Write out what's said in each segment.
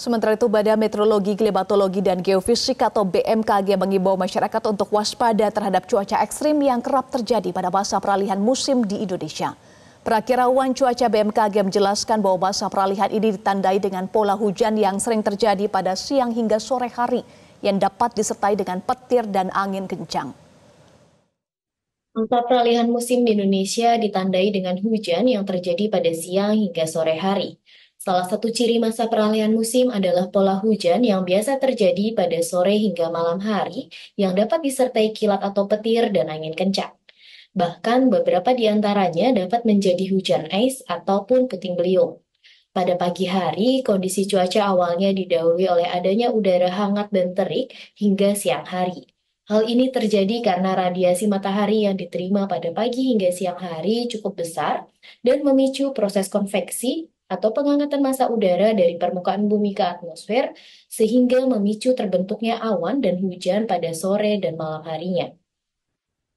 Sementara itu, Badan Meteorologi, Klimatologi, dan Geofisika atau BMKG mengimbau masyarakat untuk waspada terhadap cuaca ekstrim yang kerap terjadi pada masa peralihan musim di Indonesia. Perakirawan cuaca BMKG menjelaskan bahwa masa peralihan ini ditandai dengan pola hujan yang sering terjadi pada siang hingga sore hari yang dapat disertai dengan petir dan angin kencang. Masa peralihan musim di Indonesia ditandai dengan hujan yang terjadi pada siang hingga sore hari. Salah satu ciri masa peralihan musim adalah pola hujan yang biasa terjadi pada sore hingga malam hari yang dapat disertai kilat atau petir dan angin kencang. Bahkan beberapa di antaranya dapat menjadi hujan es ataupun puting beliung. Pada pagi hari, kondisi cuaca awalnya didahului oleh adanya udara hangat dan terik hingga siang hari. Hal ini terjadi karena radiasi matahari yang diterima pada pagi hingga siang hari cukup besar dan memicu proses konveksi atau pengangkatan massa udara dari permukaan bumi ke atmosfer sehingga memicu terbentuknya awan dan hujan pada sore dan malam harinya.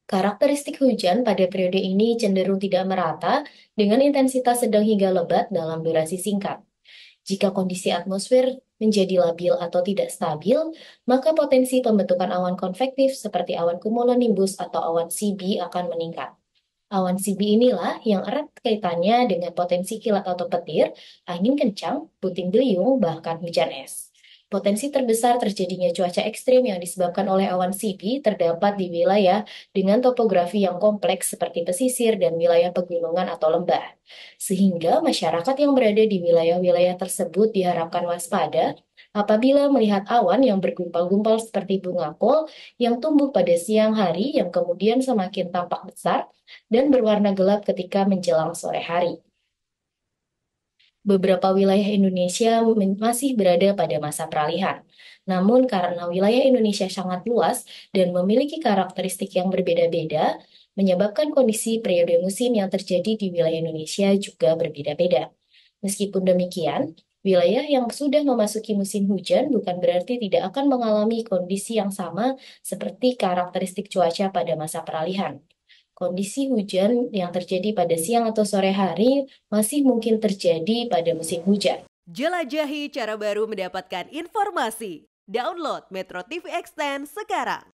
Karakteristik hujan pada periode ini cenderung tidak merata dengan intensitas sedang hingga lebat dalam durasi singkat. Jika kondisi atmosfer menjadi labil atau tidak stabil, maka potensi pembentukan awan konvektif seperti awan cumulonimbus atau awan CB akan meningkat. Awan CB inilah yang erat kaitannya dengan potensi kilat atau petir, angin kencang, puting beliung, bahkan hujan es. Potensi terbesar terjadinya cuaca ekstrim yang disebabkan oleh awan CB terdapat di wilayah dengan topografi yang kompleks seperti pesisir dan wilayah pegunungan atau lembah. Sehingga masyarakat yang berada di wilayah-wilayah tersebut diharapkan waspada apabila melihat awan yang bergumpal-gumpal seperti bunga kol yang tumbuh pada siang hari yang kemudian semakin tampak besar dan berwarna gelap ketika menjelang sore hari. Beberapa wilayah Indonesia masih berada pada masa peralihan. Namun karena wilayah Indonesia sangat luas dan memiliki karakteristik yang berbeda-beda, menyebabkan kondisi periode musim yang terjadi di wilayah Indonesia juga berbeda-beda. Meskipun demikian, Wilayah yang sudah memasuki musim hujan bukan berarti tidak akan mengalami kondisi yang sama seperti karakteristik cuaca pada masa peralihan. Kondisi hujan yang terjadi pada siang atau sore hari masih mungkin terjadi pada musim hujan. Jelajahi cara baru mendapatkan informasi. Download Metro TV Extend sekarang.